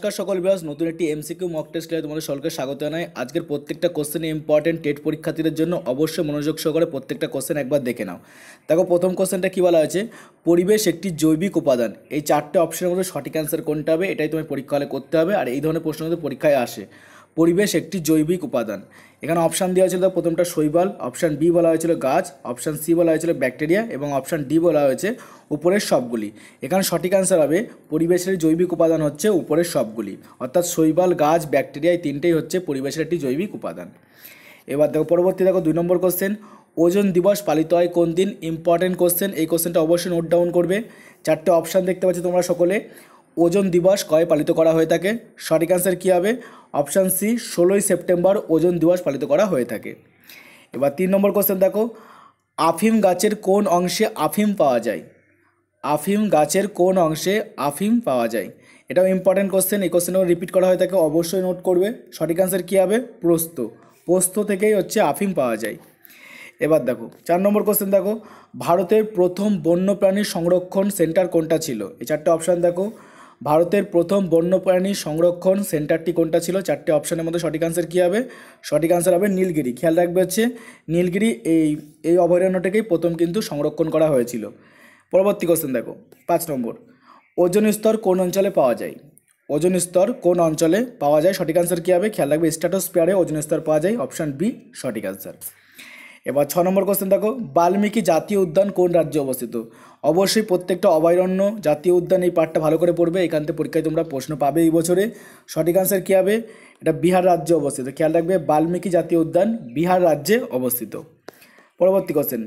নমস্কার সকল বিভাগ নতুন একটি এমসিকিউ মক টেস্ট লাইভ তোমাদের সকলকে স্বাগত জানাই আজকের প্রত্যেকটা কোশ্চেন ইম্পর্টেন্ট টেট পরীক্ষার্থীদের জন্য অবশ্যই মনোযোগ সহকারে প্রত্যেকটা কোশ্চেন একবার দেখে নাও দেখো প্রথম কোশ্চেনটা কী বলা হয়েছে পরিবেশ একটি জৈবিক উপাদান এই চারটে অপশনের মধ্যে সঠিক অ্যান্সার কোনটা হবে এটাই তোমার পরীক্ষা হলে করতে হবে আর এই ধরনের প্রশ্ন কিন্তু পরীক্ষায় আসে পরিবেশ একটি জৈবিক উপাদান এখানে অপশান দেওয়া হয়েছিল প্রথমটা শৈবাল অপশান বি বলা হয়েছিল গাছ অপশান সি বলা হয়েছিল ব্যাকটেরিয়া এবং অপশান ডি বলা হয়েছে উপরের সবগুলি এখানে সঠিক অ্যান্সার হবে পরিবেশের জৈবিক উপাদান হচ্ছে উপরের সবগুলি অর্থাৎ শৈবাল গাছ ব্যাকটেরিয়া এই তিনটেই হচ্ছে পরিবেশের একটি জৈবিক উপাদান এবার দেখো পরবর্তী দেখো দুই নম্বর কোশ্চেন ওজন দিবস পালিত হয় কোন দিন ইম্পর্টেন্ট কোশ্চেন এই কোশ্চেনটা অবশ্যই নোট ডাউন করবে চারটে অপশান দেখতে পাচ্ছ তোমরা সকলে ওজন দিবস কয় পালিত করা হয়ে থাকে সঠিক অ্যান্সার কী হবে অপশান সি ষোলোই সেপ্টেম্বর ওজন দিবস পালিত করা হয়ে থাকে এবার তিন নম্বর কোশ্চেন দেখো আফিম গাছের কোন অংশে আফিম পাওয়া যায় আফিম গাছের কোন অংশে আফিম পাওয়া যায় এটাও ইম্পর্টেন্ট কোশ্চেন এই কোশ্চেনও রিপিট করা হয়ে থাকে অবশ্যই নোট করবে সঠিক অ্যান্সার কী হবে প্রস্ত পোস্ত থেকেই হচ্ছে আফিম পাওয়া যায় এবার দেখো চার নম্বর কোশ্চেন দেখো ভারতের প্রথম বন্যপ্রাণী সংরক্ষণ সেন্টার কোনটা ছিল এই চারটে অপশান দেখো ভারতের প্রথম বন্যপ্রাণী সংরক্ষণ সেন্টারটি কোনটা ছিল চারটে অপশানের মধ্যে সঠিক আনসার কী হবে সঠিক আনসার হবে নীলগিরি খেয়াল রাখবে হচ্ছে নীলগিরি এই এই অভয়ারণ্যটাকেই প্রথম কিন্তু সংরক্ষণ করা হয়েছিল পরবর্তী কোশ্চেন দেখো পাঁচ নম্বর ওজন স্তর কোন অঞ্চলে পাওয়া যায় ওজন স্তর কোন অঞ্চলে পাওয়া যায় সঠিক আনসার কী হবে খেয়াল রাখবে স্ট্যাটাস পেয়ারে ওজন স্তর পাওয়া যায় অপশান বি সঠিক আনসার এবার ছ নম্বর কোশ্চেন দেখো বাল্মীকি জাতীয় উদ্যান কোন রাজ্যে অবস্থিত অবশ্যই প্রত্যেকটা অভয়ারণ্য জাতীয় উদ্যান এই পার্টটা ভালো করে পড়বে এখান থেকে পরীক্ষায় তোমরা প্রশ্ন পাবে এই বছরে সঠিক আনসার কী হবে এটা বিহার রাজ্যে অবস্থিত খেয়াল রাখবে বাল্মীকি জাতীয় উদ্যান বিহার রাজ্যে অবস্থিত পরবর্তী কোশ্চেন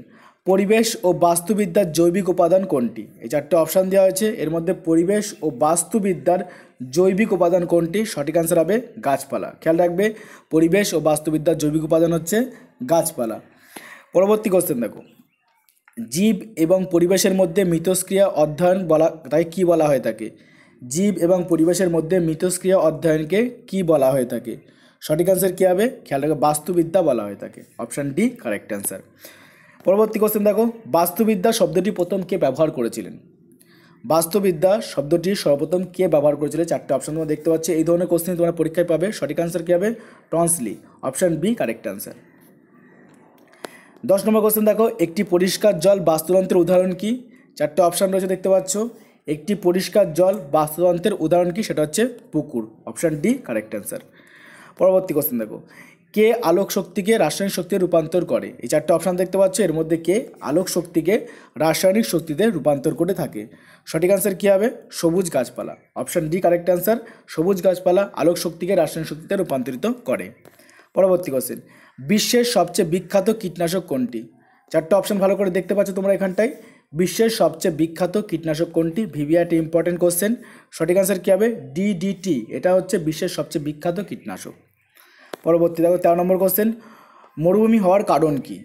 পরিবেশ ও বাস্তুবিদ্যার জৈবিক উপাদান কোনটি এই চারটে অপশান দেওয়া হয়েছে এর মধ্যে পরিবেশ ও বাস্তুবিদ্যার জৈবিক উপাদান কোনটি সঠিক আনসার হবে গাছপালা খেয়াল রাখবে পরিবেশ ও বাস্তুবিদ্যার জৈবিক উপাদান হচ্ছে গাছপালা পরবর্তী কোশ্চেন দেখো জীব এবং পরিবেশের মধ্যে মিথস্ক্রিয়া অধ্যয়ন বলা তাই কী বলা হয়ে থাকে জীব এবং পরিবেশের মধ্যে মিথস্ক্রিয়া অধ্যয়নকে কি বলা হয়ে থাকে সঠিক অ্যান্সার কী হবে খেয়াল রাখবে বাস্তুবিদ্যা বলা হয়ে থাকে অপশান ডি কারেক্ট অ্যান্সার পরবর্তী কোশ্চেন দেখো বাস্তুবিদ্যা শব্দটি প্রথম কে ব্যবহার করেছিলেন বাস্তুবিদ্যা শব্দটি সর্বপ্রথম কে ব্যবহার করেছিলেন চারটে অপশান তোমরা দেখতে পাচ্ছি এই ধরনের কোশ্চেন তোমরা পরীক্ষায় পাবে সঠিক অ্যান্সার কী হবে টনসলি অপশান বি কারেক্ট অ্যান্সার দশ নম্বর কোশ্চেন দেখো একটি পরিষ্কার জল বাস্তুতন্ত্রের উদাহরণ কি চারটে অপশান রয়েছে দেখতে পাচ্ছ একটি পরিষ্কার জল বাস্তুতন্ত্রের উদাহরণ কি সেটা হচ্ছে পুকুর অপশান ডি কারেক্ট অ্যান্সার পরবর্তী কোশ্চেন দেখো কে আলোক শক্তিকে রাসায়নিক শক্তিতে রূপান্তর করে এই চারটে অপশান দেখতে পাচ্ছ এর মধ্যে কে আলোক শক্তিকে রাসায়নিক শক্তিতে রূপান্তর করে থাকে সঠিক অ্যান্সার কী হবে সবুজ গাছপালা অপশান ডি কারেক্ট অ্যান্সার সবুজ গাছপালা আলোক শক্তিকে রাসায়নিক শক্তিতে রূপান্তরিত করে পরবর্তী কোশ্চেন বিশ্বের সবচেয়ে বিখ্যাত কীটনাশক কোনটি চারটে অপশন ভালো করে দেখতে পাচ্ছ তোমরা এখানটায় বিশ্বের সবচেয়ে বিখ্যাত কীটনাশক কোনটি ভিভিআইটি ইম্পর্টেন্ট কোশ্চেন সঠিক আনসার কী হবে ডিডিটি এটা হচ্ছে বিশ্বের সবচেয়ে বিখ্যাত কীটনাশক পরবর্তী দেখো তেরো নম্বর কোশ্চেন মরুভূমি হওয়ার কারণ কি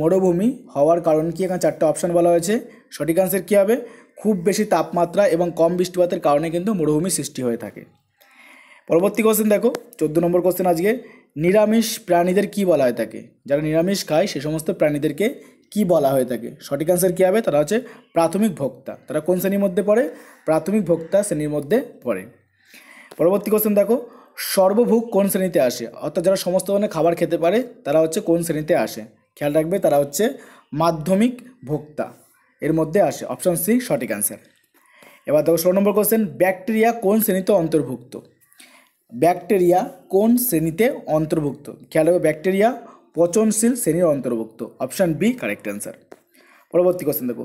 মরুভূমি হওয়ার কারণ কি এখানে চারটে অপশান বলা হয়েছে সঠিক আনসার কী হবে খুব বেশি তাপমাত্রা এবং কম বৃষ্টিপাতের কারণে কিন্তু মরুভূমি সৃষ্টি হয়ে থাকে পরবর্তী কোশ্চেন দেখো চোদ্দো নম্বর কোশ্চেন আজকে নিরামিষ প্রাণীদের কি বলা হয়ে থাকে যারা নিরামিষ খায় সে সমস্ত প্রাণীদেরকে কি বলা হয়ে থাকে সঠিক অ্যান্সার কী হবে তারা হচ্ছে প্রাথমিক ভোক্তা তারা কোন শ্রেণীর মধ্যে পড়ে প্রাথমিক ভোক্তা শ্রেণীর মধ্যে পড়ে পরবর্তী কোশ্চেন দেখো সর্বভোগ কোন শ্রেণীতে আসে অর্থাৎ যারা সমস্ত ধরনের খাবার খেতে পারে তারা হচ্ছে কোন শ্রেণীতে আসে খেয়াল রাখবে তারা হচ্ছে মাধ্যমিক ভোক্তা এর মধ্যে আসে অপশান সি সঠিক অ্যান্সার এবার দেখো ষোলো নম্বর কোশ্চেন ব্যাকটেরিয়া কোন শ্রেণীতে অন্তর্ভুক্ত ব্যাকটেরিয়া কোন শ্রেণীতে অন্তর্ভুক্ত খেয়াল হবে ব্যাকটেরিয়া পচনশীল শ্রেণীর অন্তর্ভুক্ত অপশান বি কারেক্ট অ্যান্সার পরবর্তী কোশ্চেন দেখো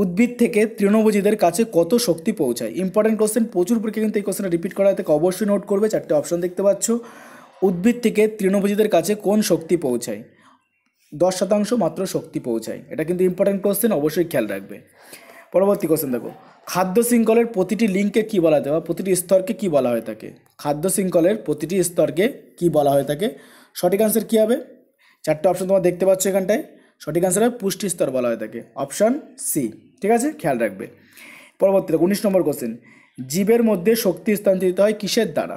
উদ্ভিদ থেকে তৃণভোজীদের কাছে কত শক্তি পৌঁছায় ইম্পর্টেন্ট কোশ্চেন প্রচুর পরীক্ষা কিন্তু এই কোশ্চেনটা রিপিট করা থেকে অবশ্যই নোট করবে চারটে অপশান দেখতে পাচ্ছ উদ্ভিদ থেকে তৃণভোজীদের কাছে কোন শক্তি পৌঁছায় দশ শতাংশ মাত্র শক্তি পৌঁছায় এটা কিন্তু ইম্পর্টেন্ট কোশ্চেন অবশ্যই খেয়াল রাখবে পরবর্তী কোশ্চেন দেখো খাদ্য শৃঙ্খলের প্রতিটি লিঙ্ককে কি বলা হয় বা প্রতিটি স্তরকে কি বলা হয়ে থাকে খাদ্য শৃঙ্খলের প্রতিটি স্তরকে কি বলা হয়ে থাকে সঠিক আনসার কী হবে চারটে অপশন তোমার দেখতে পাচ্ছ এখানটায় সঠিক আনসার হবে পুষ্টি স্তর বলা হয়ে থাকে অপশান সি ঠিক আছে খেয়াল রাখবে পরবর্তী উনিশ নম্বর কোশ্চেন জীবের মধ্যে শক্তি স্থানান্তরিত হয় কিসের দ্বারা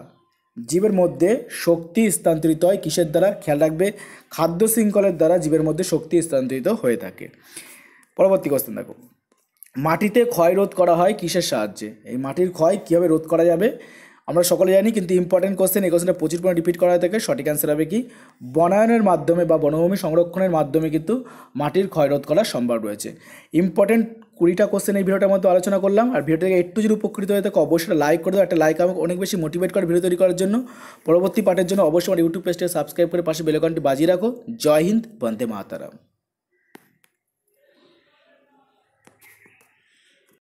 জীবের মধ্যে শক্তি স্থানান্তরিত হয় কিসের দ্বারা খেয়াল রাখবে খাদ্য শৃঙ্খলের দ্বারা জীবের মধ্যে শক্তি স্থানান্তরিত হয়ে থাকে পরবর্তী কোশ্চেন দেখো মাটিতে ক্ষয় রোধ করা হয় কিসের সাহায্যে এই মাটির ক্ষয় কীভাবে রোধ করা যাবে আমরা সকলে জানি কিন্তু ইম্পর্টেন্ট কোশ্চেন এই কোশ্চেনটা প্রচুর পরিমাণে রিপিট করা থাকে সঠিক অ্যান্সার হবে কি বনায়নের মাধ্যমে বা বনভূমি সংরক্ষণের মাধ্যমে কিন্তু মাটির ক্ষয় রোধ করা সম্ভব রয়েছে ইম্পর্টেন্ট কুড়িটা কোশ্চেন এই ভিডিওটার মধ্যে আলোচনা করলাম আর ভিডিও থেকে একটু যদি উপকৃত হয়ে থাকে অবশ্যই লাইক করে দেবো একটা লাইক আমাকে অনেক বেশি মোটিভেট করে ভিডিও তৈরি করার জন্য পরবর্তী পাঠের জন্য অবশ্যই আমার ইউটিউব পেজটা সাবস্ক্রাইব করে পাশে বেলকনটি বাজিয়ে রাখো জয় হিন্দ বন্দে মাতারাম